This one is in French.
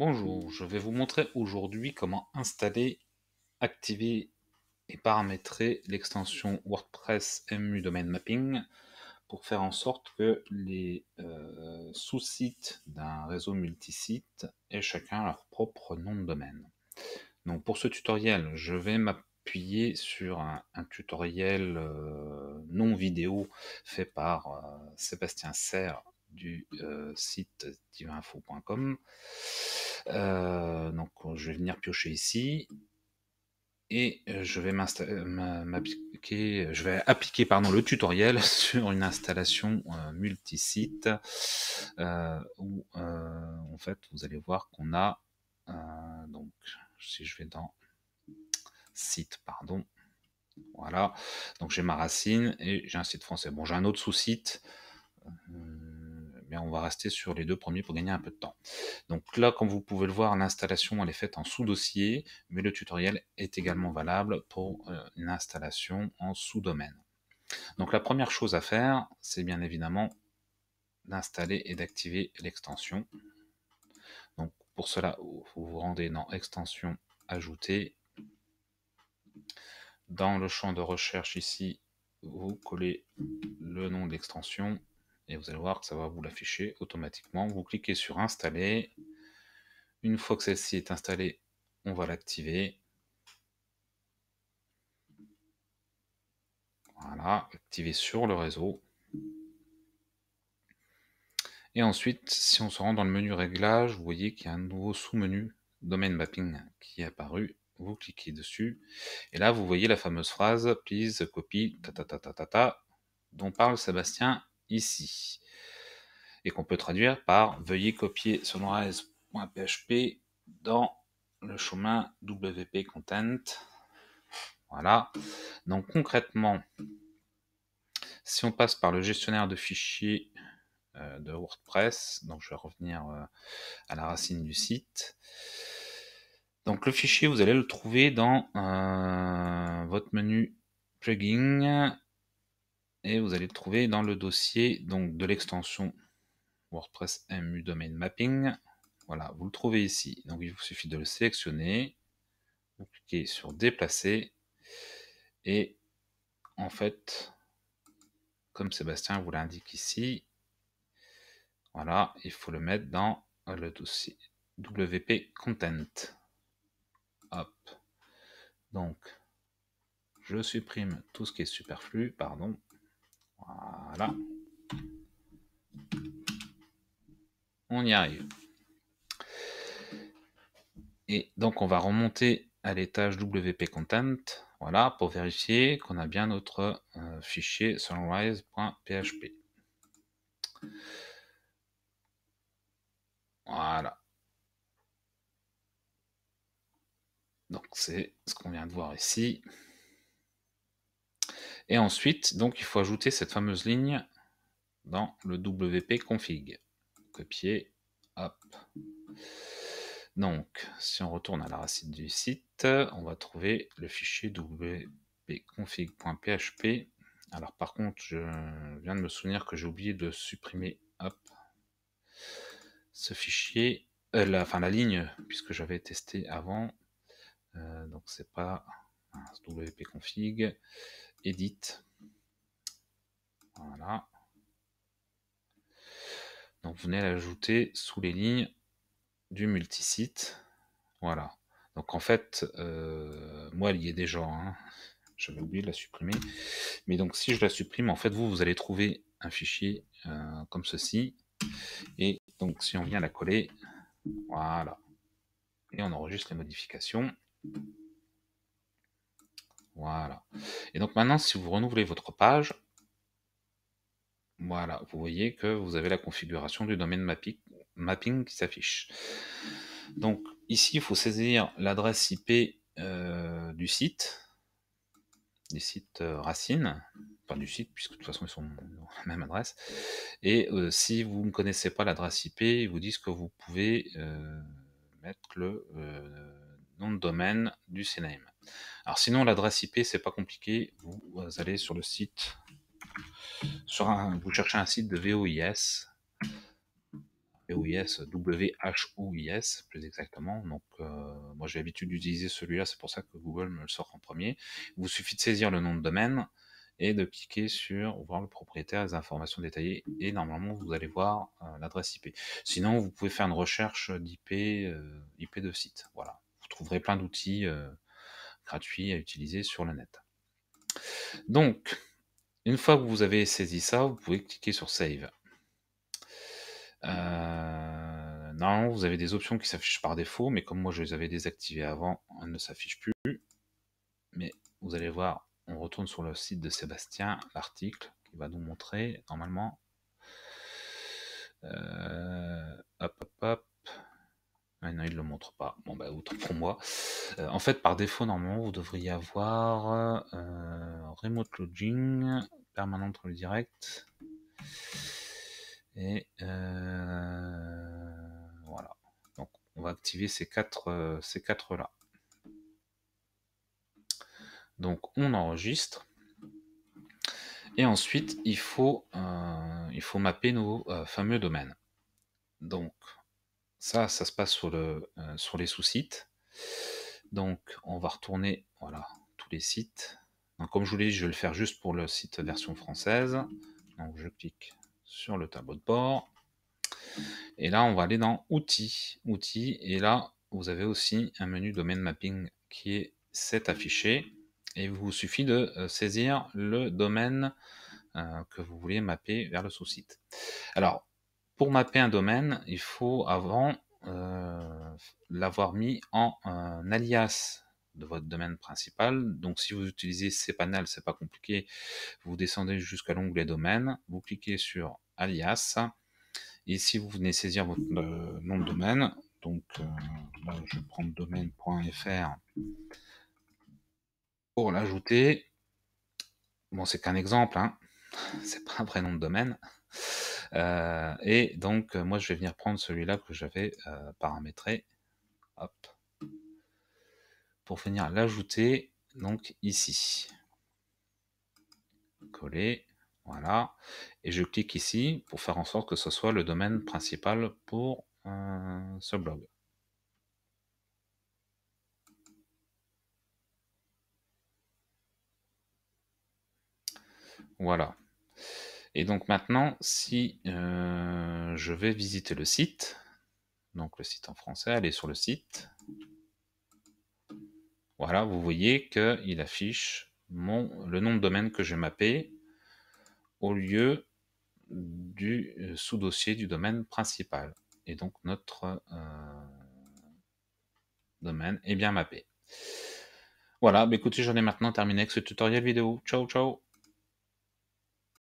Bonjour, je vais vous montrer aujourd'hui comment installer, activer et paramétrer l'extension WordPress MU Domain Mapping pour faire en sorte que les euh, sous-sites d'un réseau multisite aient chacun leur propre nom de domaine. Donc pour ce tutoriel, je vais m'appuyer sur un, tutoriel euh, non vidéo fait par euh, Sébastien Serre du euh, site divinfo.com. Mm. Euh, donc je vais venir piocher ici et euh, je vais m'appliquer, je vais appliquer pardon le tutoriel sur une installation multi multisite où en fait vous allez voir qu'on a donc si je vais dans site pardon voilà donc j'ai ma racine et j'ai un site français bon j'ai un autre sous-site mais on va rester sur les deux premiers pour gagner un peu de temps. Donc là, comme vous pouvez le voir, l'installation elle est faite en sous-dossier, mais le tutoriel est également valable pour euh, une installation en sous-domaine. Donc la première chose à faire, c'est bien évidemment d'installer et d'activer l'extension. Donc pour cela, vous vous rendez dans Extension, Ajouter. Dans le champ de recherche ici, vous collez le nom de l'extension et vous allez voir que ça va vous l'afficher automatiquement. Vous cliquez sur installer. Une fois que celle-ci est installée, on va l'activer. Voilà, activer sur le réseau. Et ensuite, si on se rend dans le menu réglage, vous voyez qu'il y a un nouveau sous-menu Domain mapping qui est apparu. Vous cliquez dessus. Et là, vous voyez la fameuse phrase Please copy ta ta ta dont parle Sébastien ici, et qu'on peut traduire par veuillez copier sunrise.php dans le chemin WP Content. Voilà. Donc concrètement, si on passe par le gestionnaire de fichiers euh, de WordPress, donc je vais revenir euh, à la racine du site. Donc le fichier, vous allez le trouver dans euh, votre menu plugin et vous allez le trouver dans le dossier donc, de l'extension WordPress MU Domain Mapping. Voilà, vous le trouvez ici. Donc il vous suffit de le sélectionner, vous cliquez sur déplacer et en fait, comme Sébastien vous l'indique ici, voilà, il faut le mettre dans le dossier WP Content. Hop. Donc, je supprime tout ce qui est superflu, pardon, voilà. On y arrive. Et donc, on va remonter à l'étage WP Content. Voilà, pour vérifier qu'on a bien notre euh, fichier sunrise.php. Voilà. Donc, c'est ce qu'on vient de voir ici. Et ensuite, donc, il faut ajouter cette fameuse ligne dans le WP config. Copier, hop. Donc, si on retourne à la racine du site, on va trouver le fichier wp-config.php. Alors, par contre, je viens de me souvenir que j'ai oublié de supprimer hop, ce fichier, euh, la, enfin la ligne, puisque j'avais testé avant. Euh, donc, c'est pas wp-config. Edit. Voilà. Donc vous venez l'ajouter sous les lignes du multisite. Voilà. Donc en fait, euh, moi elle y est déjà. Hein. J'avais oublié de la supprimer. Mais donc si je la supprime, en fait vous, vous allez trouver un fichier euh, comme ceci. Et donc si on vient la coller, voilà. Et on enregistre les modifications. Voilà. Et donc maintenant, si vous renouvelez votre page, voilà, vous voyez que vous avez la configuration du domaine mapping, qui s'affiche. Donc ici, il faut saisir l'adresse IP euh, du site, du site euh, racine, enfin du site, puisque de toute façon ils sont dans la même adresse. Et euh, si vous ne connaissez pas l'adresse IP, ils vous disent que vous pouvez mettre le nom de domaine du CNAME. Alors sinon, l'adresse IP, c'est pas compliqué. Vous allez sur le site, sur un, vous cherchez un site de VOIS, VOIS, w h plus exactement. Donc, euh, moi, j'ai l'habitude d'utiliser celui-là, c'est pour ça que Google me le sort en premier. Il vous suffit de saisir le nom de domaine et de cliquer sur voir le propriétaire, les informations détaillées, et normalement vous allez voir euh, l'adresse IP. Sinon, vous pouvez faire une recherche d'IP, euh, IP de site. Voilà, vous trouverez plein d'outils gratuit à utiliser sur le net. Donc, une fois que vous avez saisi ça, vous pouvez cliquer sur Save. Euh, non normalement, vous avez des options qui s'affichent par défaut, mais comme moi je les avais désactivées avant, elles ne s'affichent plus. Mais vous allez voir, on retourne sur le site de Sébastien, l'article qui va nous montrer normalement. Euh, hop, ah non, il ne le montre pas. Bon, bah, autre pour moi. Euh, en fait, par défaut, normalement, vous devriez avoir euh, Remote Lodging, Permanent le Direct. Et euh, voilà. Donc, on va activer ces quatre, ces quatre là. Donc, on enregistre. Et ensuite, il faut, il faut mapper nos fameux domaines. Donc, ça, ça se passe sur, le, euh, sur les sous-sites. Donc, on va retourner, voilà, tous les sites. comme je vous l'ai dit, je vais le faire juste pour le site version française. Donc, je clique sur le tableau de bord. Et là, on va aller dans Outils. Outils. Et là, vous avez aussi un menu domain mapping qui est cet affiché. Et il vous suffit de euh, saisir le domaine euh, que vous voulez mapper vers le sous-site. Alors, pour mapper un domaine, il faut avant euh, l'avoir mis en alias de votre domaine principal. Donc si vous utilisez cPanel, c'est pas compliqué. Vous descendez jusqu'à l'onglet domaine, vous cliquez sur alias. Et si vous venez saisir votre euh, nom de domaine, donc je euh, là, je domaine.fr pour l'ajouter. Bon, c'est qu'un exemple, ce hein. c'est pas un vrai nom de domaine. Euh, et donc, euh, moi, je vais venir prendre celui-là que j'avais euh, paramétré. Hop. Pour venir l'ajouter, donc ici. Coller. Voilà. Et je clique ici pour faire en sorte que ce soit le domaine principal pour ce blog. Voilà. Et donc maintenant, si euh, je vais visiter le site, donc le site en français, aller sur le site. Voilà, vous voyez qu'il affiche mon, le nom de domaine que j'ai mappé au lieu du euh, sous-dossier du domaine principal. Et donc notre euh, domaine est bien mappé. Voilà, bah écoutez, j'en ai maintenant terminé avec ce tutoriel vidéo. Ciao, ciao